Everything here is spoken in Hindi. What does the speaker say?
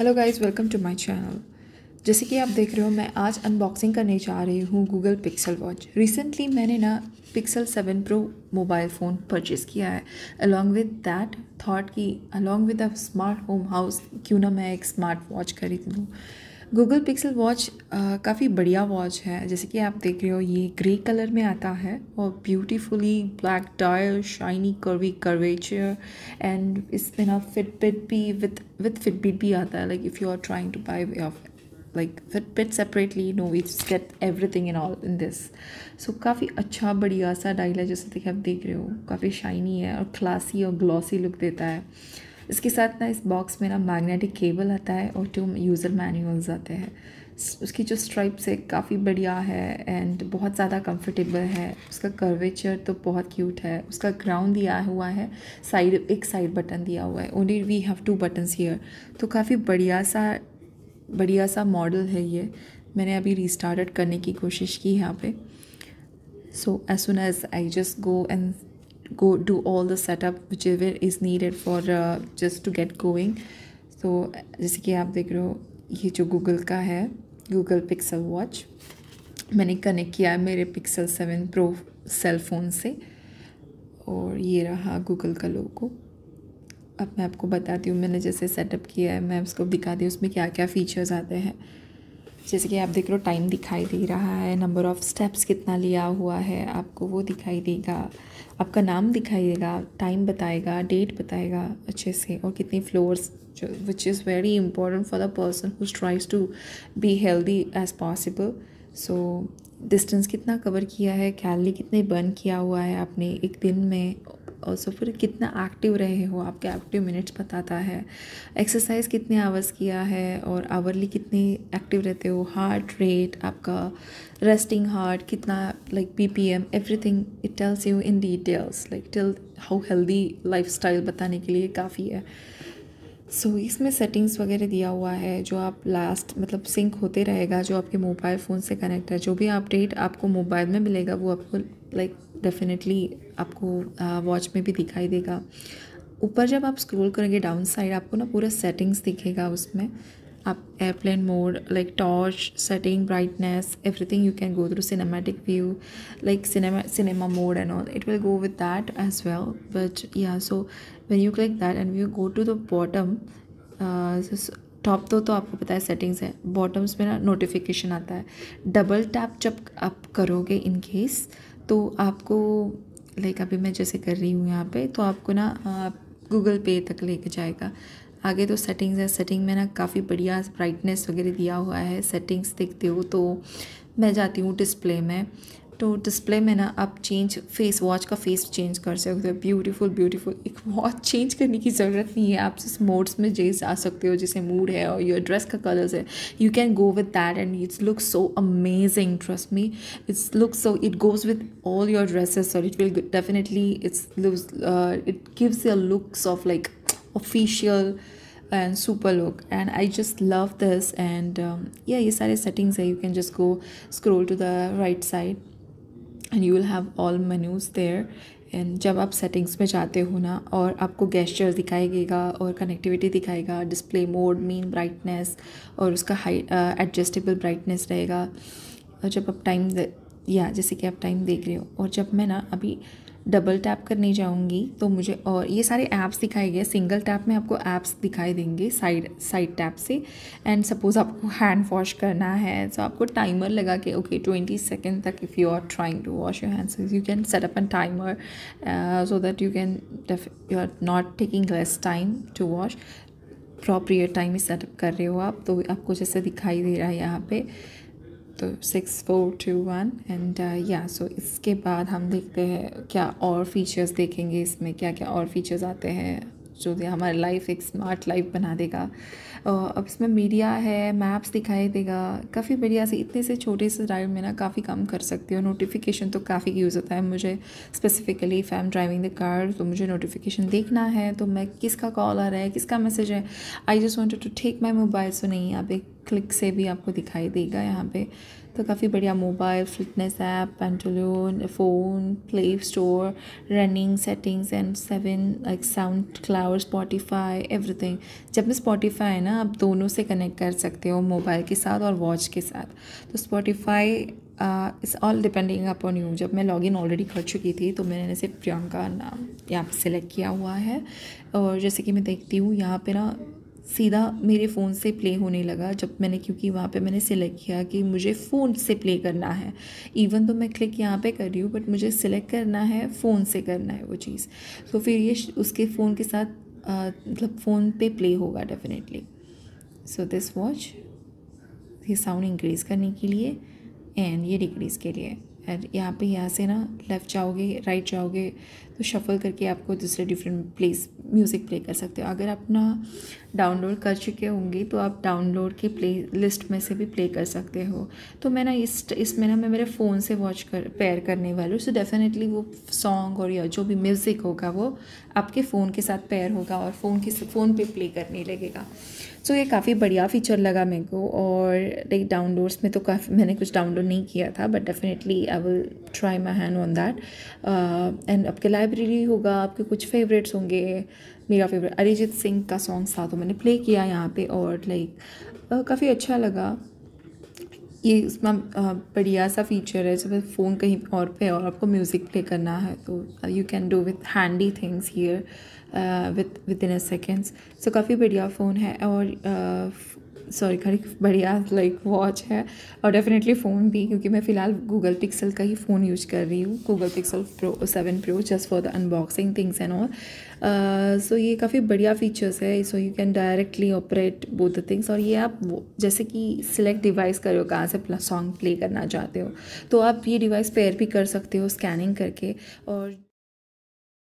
hello guys welcome to my channel जैसे कि आप देख रहे हो मैं आज अनबॉक्सिंग करने जा रही हूँ गूगल पिक्सल वॉच रिसेंटली मैंने ना Pixel seven pro mobile phone purchase किया है अलॉन्ग विद दैट थाट कि along with a smart home house क्यों ना मैं एक स्मार्ट वॉच खरीद लूँ गूगल पिक्सल वॉच काफ़ी बढ़िया वॉच है जैसे कि आप देख रहे हो ये ग्रे कलर में आता है और beautifully black dial shiny curvy curvature and इसमें ना फिटबिट भी विथ विथ फिटबिट भी आता है like if you are trying to buy way of like Fitbit separately no we get everything in all in this so काफ़ी अच्छा बढ़िया सा डाइल है जैसे कि आप देख रहे हो काफ़ी शाइनी है और क्लासी और ग्लॉसी लुक देता है इसके साथ ना इस बॉक्स में ना मैग्नेटिक केबल आता है और टू यूज़र मैनुअल्स आते हैं उसकी जो स्ट्राइप्स है काफ़ी बढ़िया है एंड बहुत ज़्यादा कंफर्टेबल है उसका कर्वेचर तो बहुत क्यूट है उसका ग्राउंड दिया हुआ है साइड एक साइड बटन दिया हुआ है only we have two buttons here तो काफ़ी बढ़िया सा बढ़िया सा मॉडल है ये मैंने अभी रिस्टार्ट करने की कोशिश की यहाँ पे so as soon as I just go and go do all the setup whichever is needed for uh, just to get going so जैसे कि आप देख रहे हो ये जो गूगल का है गूगल पिक्सल वॉच मैंने कनेक्ट किया है मेरे Pixel seven pro cell phone से और ये रहा गूगल का लोगो अब मैं आपको बताती हूँ मैंने जैसे सेटअप किया है मैं उसको दिखाती हूँ उसमें क्या क्या फ़ीचर्स आते हैं जैसे कि आप देख रहे हो टाइम दिखाई दे रहा है नंबर ऑफ़ स्टेप्स कितना लिया हुआ है आपको वो दिखाई देगा आपका नाम दिखाई देगा टाइम बताएगा डेट बताएगा अच्छे से और कितने floors which is very important for the person who tries to be healthy as possible so distance कितना कवर किया है कैलरी कितने बर्न किया हुआ है आपने एक दिन में सो फिर कितना एक्टिव रहे हो आपके एक्टिव मिनट्स बताता है एक्सरसाइज कितने आवर्स किया है और आवरली कितने एक्टिव रहते हो हार्ट रेट आपका रेस्टिंग हार्ट कितना like P P M everything it tells you in details like tell how healthy lifestyle बताने के लिए काफ़ी है सो so, इसमें सेटिंग्स वगैरह दिया हुआ है जो आप लास्ट मतलब सिंक होते रहेगा जो आपके मोबाइल फ़ोन से कनेक्ट है जो भी अपडेट आपको मोबाइल में मिलेगा वो आपको लाइक like, डेफिनेटली आपको वॉच में भी दिखाई देगा ऊपर जब आप स्क्रॉल करेंगे डाउन साइड आपको ना पूरा सेटिंग्स दिखेगा उसमें आप airplane mode like torch setting brightness everything you can go through cinematic view like cinema cinema mode and all it will go with that as well but yeah so when you click that and you go to the bottom top तो तो आपको पता है सेटिंग्स है बॉटम्स में ना नोटिफिकेशन आता है डबल टैप जब आप करोगे इन केस तो आपको लाइक अभी मैं जैसे कर रही हूँ यहाँ पे तो आपको ना आप गूगल पे तक लेके जाएगा आगे तो सेटिंग्स है सेटिंग में ना काफ़ी बढ़िया ब्राइटनेस वगैरह दिया हुआ है सेटिंग्स देखते हो तो मैं जाती हूँ डिस्प्ले में तो डिस्प्ले में ना आप चेंज फेस वॉच का फेस चेंज कर सकते हो ब्यूटीफुल ब्यूटीफुल एक वॉच चेंज करने की ज़रूरत नहीं है आप जिस मोड्स में जे जा सकते हो जैसे मूड है और योर ड्रेस का कलर्स है you can go with that and it's look so amazing trust me it's look so it goes with all your dresses और it will definitely it's it gives your looks of like official and super look and I just love this and yeah ये सारे सेटिंग्स है you can just go scroll to the right side and you will have all menus there and जब आप सेटिंग्स में जाते हो ना और आपको गेस्चर दिखाएगा और कनेक्टिविटी दिखाएगा डिस्प्ले मोड मीन ब्राइटनेस और उसका हाई एडजस्टेबल ब्राइटनेस रहेगा और जब आप टाइम या जैसे कि आप टाइम देख रहे हो और जब मैं ना अभी डबल टैप करने जाऊँगी तो मुझे और ये सारे ऐप्स दिखाए गए सिंगल टैप में आपको ऐप्स दिखाई देंगे साइड साइड टैप से एंड सपोज़ आपको हैंड वॉश करना है तो so आपको टाइमर लगा के ओके ट्वेंटी सेकेंड तक if you are trying to wash your hands you can set up an timer so that you can you are not taking less time to wash proper time ही सेटअप कर रहे हो आप तो आपको जैसे दिखाई दे रहा है यहाँ पे तो six four two one and yeah so इसके बाद हम देखते हैं क्या और फीचर्स देखेंगे इसमें क्या क्या और फीचर्स आते हैं जो हमारी लाइफ एक स्मार्ट लाइफ बना देगा अब इसमें मीडिया है मैप्स दिखाई देगा काफ़ी बढ़िया से इतने से छोटे से ड्राइव में ना काफ़ी काम कर सकती हो नोटिफिकेशन तो काफ़ी यूज़ होता है मुझे स्पेसिफिकली फैम ड्राइविंग द कार तो मुझे नोटिफिकेशन देखना है तो मैं किसका कॉल आ रहा है किसका मैसेज है I just wanted to take my mobile so नहीं आप एक क्लिक से भी आपको दिखाई देगा यहाँ पे तो काफ़ी बढ़िया मोबाइल फिटनेस ऐप पेंटोलून phone Play Store running settings and seven like SoundCloud Spotify everything जब भी स्पॉटिफाई है ना आप दोनों से कनेक्ट कर सकते हो मोबाइल के साथ और वॉच के साथ तो Spotify it's all depending upon you जब मैं लॉगिन ऑलरेडी कर चुकी थी तो मैंने सिर्फ प्रियंका नाम यहाँ पर सेलेक्ट किया हुआ है और जैसे कि मैं देखती हूँ यहाँ पे ना सीधा मेरे फ़ोन से प्ले होने लगा जब मैंने क्योंकि वहाँ पे मैंने सिलेक्ट किया कि मुझे फ़ोन से प्ले करना है इवन तो मैं क्लिक यहाँ पे कर रही हूँ बट मुझे सिलेक्ट करना है फ़ोन से करना है वो चीज़ तो फिर ये उसके फ़ोन के साथ मतलब फ़ोन पे प्ले होगा डेफिनेटली सो दिस वॉच ये साउंड इंक्रीज़ करने के लिए एंड ये डिक्रीज़ के लिए यहाँ पे यहाँ से ना लेफ़्ट जाओगे राइट जाओगे तो शफ़ल करके आपको दूसरे डिफरेंट प्लेस म्यूज़िक प्ले कर सकते हो अगर आप ना डाउनलोड कर चुके होंगे तो आप डाउनलोड के प्ले लिस्ट में से भी प्ले कर सकते हो तो मैं ना इस इसमें ना मैं मेरे फ़ोन से वॉच कर पेयर करने वाली हूँ सो डेफ़िनेटली वो सॉन्ग और या जो भी म्यूज़िक होगा वो आपके फ़ोन के साथ पेयर होगा और फ़ोन के फ़ोन पर प्ले करने लगेगा सो ये काफ़ी बढ़िया फ़ीचर लगा मेरे को और लाइक डाउनलोड्स में तो काफ़ी मैंने कुछ डाउनलोड नहीं किया था but definitely I will try my hand on that and आपके लाइब्रेरी होगा आपके कुछ फेवरेट्स होंगे मेरा फेवरेट अरिजीत सिंह का सॉन्ग था तो मैंने प्ले किया यहाँ पे और लाइक like, uh, काफ़ी अच्छा लगा ये उसमें बढ़िया सा फीचर है जब फ़ोन कहीं और पे और आपको म्यूज़िक प्ले करना है तो you can do with handy things here with with in a seconds so काफ़ी बढ़िया फ़ोन है और uh, सॉरी खड़ी बढ़िया लाइक वॉच है और डेफिनेटली फ़ोन भी क्योंकि मैं फ़िलहाल गूगल पिक्सल का ही फ़ोन यूज कर रही हूँ Google Pixel pro seven pro just for the unboxing things and all so ये काफ़ी बढ़िया फीचर्स है so you can directly operate both the things और ये आप जैसे कि सिलेक्ट डिवाइस कर रहे हो कहाँ से सॉन्ग प्ले करना चाहते हो तो आप ये डिवाइस पेयर भी कर सकते हो स्कैनिंग करके और